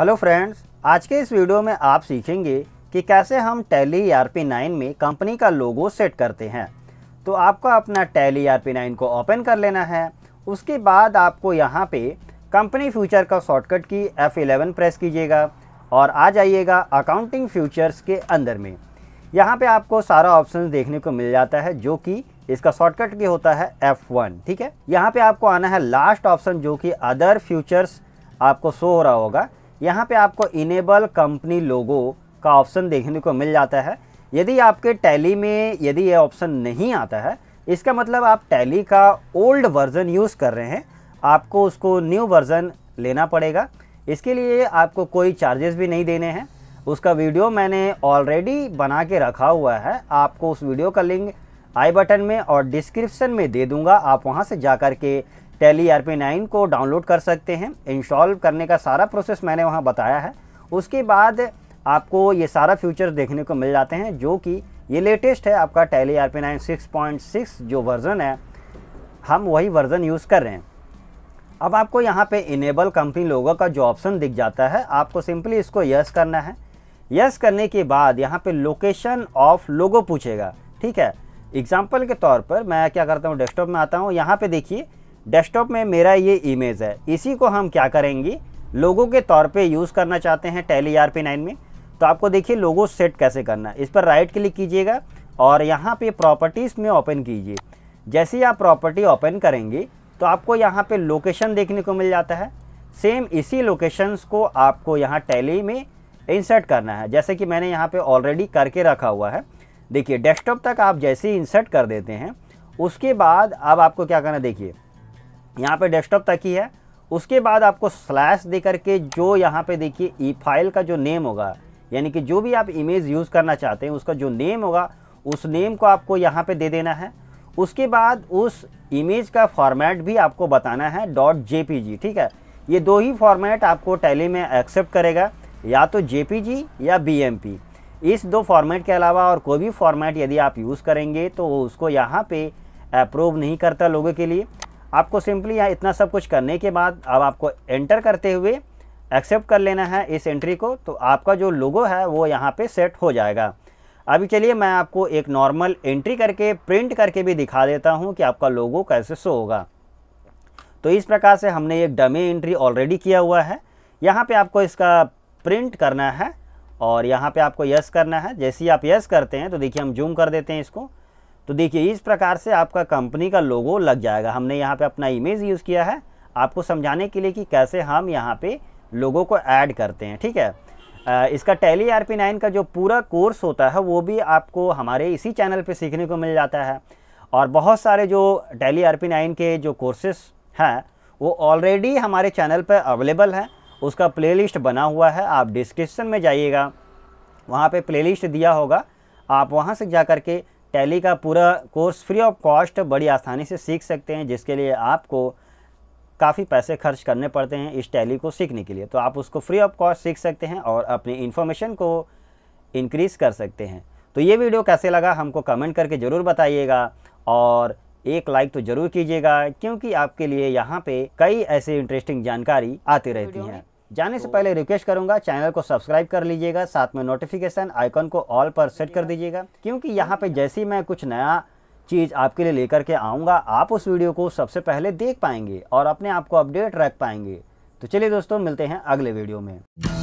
hello friends आज के इस वीडियो में आप सीखेंगे कि कैसे हम टैली आर पी नाइन में कंपनी का लोगो सेट करते हैं तो आपको अपना टैली आर पी नाइन को ओपन कर लेना है उसके बाद आपको यहाँ पे कंपनी फ्यूचर का शॉर्टकट की एफ़ एलेवन प्रेस कीजिएगा और आ जाइएगा अकाउंटिंग फ्यूचर्स के अंदर में यहाँ पे आपको सारा ऑप्शन देखने को मिल जाता है जो कि इसका शॉर्टकट भी होता है एफ ठीक है यहाँ पर आपको आना है लास्ट ऑप्शन जो कि अदर फ्यूचर्स आपको शो हो रहा होगा यहाँ पे आपको इनेबल कंपनी लोगो का ऑप्शन देखने को मिल जाता है यदि आपके टैली में यदि ये ऑप्शन नहीं आता है इसका मतलब आप टैली का ओल्ड वर्ज़न यूज़ कर रहे हैं आपको उसको न्यू वर्ज़न लेना पड़ेगा इसके लिए आपको कोई चार्जेस भी नहीं देने हैं उसका वीडियो मैंने ऑलरेडी बना के रखा हुआ है आपको उस वीडियो का लिंक आई बटन में और डिस्क्रिप्शन में दे दूंगा आप वहां से जा कर के टेली आर पी नाइन को डाउनलोड कर सकते हैं इंस्टॉल करने का सारा प्रोसेस मैंने वहाँ बताया है उसके बाद आपको ये सारा फ्यूचर देखने को मिल जाते हैं जो कि ये लेटेस्ट है आपका Tally R P nine six point six जो वर्ज़न है हम वही वर्ज़न यूज़ कर रहे हैं अब आपको यहाँ पे इनेबल कंपनी लोगों का जो ऑप्शन दिख जाता है आपको सिंपली इसको यस करना है यस करने के बाद यहाँ पे लोकेशन ऑफ लोगो पूछेगा ठीक है एग्जाम्पल के तौर पर मैं क्या करता हूँ डेस्कटॉप में आता हूँ यहाँ पे देखिए डेस्कटॉप में मेरा ये इमेज है इसी को हम क्या करेंगे लोगों के तौर पे यूज़ करना चाहते हैं टैली आर पी नाइन में तो आपको देखिए लोगो सेट कैसे करना है इस पर राइट क्लिक कीजिएगा और यहाँ पे प्रॉपर्टीज़ में ओपन कीजिए जैसे ही आप प्रॉपर्टी ओपन करेंगे तो आपको यहाँ पे लोकेशन देखने को मिल जाता है सेम इसी लोकेशंस को आपको यहाँ टैली में इंसर्ट करना है जैसे कि मैंने यहाँ पे ऑलरेडी करके रखा हुआ है देखिए डेस्कटॉप तक आप जैसे ही इंसर्ट कर देते हैं उसके बाद अब आपको क्या करना देखिए यहाँ पे डेस्कटॉप तक ही है उसके बाद आपको स्लैश दे करके जो यहाँ पे देखिए ई e फाइल का जो नेम होगा यानी कि जो भी आप इमेज यूज़ करना चाहते हैं उसका जो नेम होगा उस नेम को आपको यहाँ पे दे देना है उसके बाद उस इमेज का फॉर्मेट भी आपको बताना है डॉट जे ठीक है ये दो ही फॉर्मेट आपको टैली में एक्सेप्ट करेगा या तो जे या बी इस दो फॉर्मेट के अलावा और कोई भी फॉर्मेट यदि आप यूज़ करेंगे तो उसको यहाँ पे अप्रूव नहीं करता लोगों के लिए आपको सिंपली यहाँ इतना सब कुछ करने के बाद अब आपको एंटर करते हुए एक्सेप्ट कर लेना है इस एंट्री को तो आपका जो लोगो है वो यहाँ पे सेट हो जाएगा अभी चलिए मैं आपको एक नॉर्मल एंट्री करके प्रिंट करके भी दिखा देता हूँ कि आपका लोगो कैसे शो होगा तो इस प्रकार से हमने एक डमी एंट्री ऑलरेडी किया हुआ है यहाँ पर आपको इसका प्रिंट करना है और यहाँ पर आपको यस करना है जैसे ही आप यस करते हैं तो देखिए हम जूम कर देते हैं इसको तो देखिए इस प्रकार से आपका कंपनी का लोगो लग जाएगा हमने यहाँ पे अपना इमेज यूज़ किया है आपको समझाने के लिए कि कैसे हम यहाँ पे लोगों को ऐड करते हैं ठीक है आ, इसका टैली आर पी नाइन का जो पूरा कोर्स होता है वो भी आपको हमारे इसी चैनल पे सीखने को मिल जाता है और बहुत सारे जो टैली आर पी नाइन के जो कोर्सेस हैं वो ऑलरेडी हमारे चैनल पर अवेलेबल हैं उसका प्लेलिस्ट बना हुआ है आप डिस्क्रिप्शन में जाइएगा वहाँ पे प्लेलिस्ट दिया होगा आप वहाँ से जा कर के टैली का पूरा कोर्स फ्री ऑफ कॉस्ट बड़ी आसानी से सीख सकते हैं जिसके लिए आपको काफ़ी पैसे खर्च करने पड़ते हैं इस टैली को सीखने के लिए तो आप उसको फ्री ऑफ कॉस्ट सीख सकते हैं और अपनी इन्फॉर्मेशन को इनक्रीज़ कर सकते हैं तो ये वीडियो कैसे लगा हमको कमेंट करके ज़रूर बताइएगा और एक लाइक तो ज़रूर कीजिएगा क्योंकि आपके लिए यहाँ पे कई ऐसे इंटरेस्टिंग जानकारी आती रहती हैं जाने से तो पहले रिक्वेस्ट करूंगा चैनल को सब्सक्राइब कर लीजिएगा साथ में नोटिफिकेशन आइकन को ऑल पर सेट कर दीजिएगा क्योंकि यहाँ पे जैसे ही मैं कुछ नया चीज़ आपके लिए लेकर के आऊँगा आप उस वीडियो को सबसे पहले देख पाएंगे और अपने आप को अपडेट रख पाएंगे तो चलिए दोस्तों मिलते हैं अगले वीडियो में